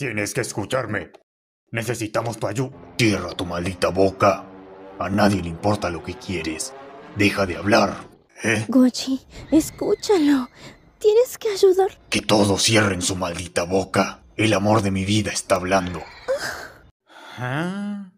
Tienes que escucharme. Necesitamos tu ayuda. Cierra tu maldita boca. A nadie le importa lo que quieres. Deja de hablar. ¿eh? escúchalo. Tienes que ayudar. Que todos cierren su maldita boca. El amor de mi vida está hablando. Ah.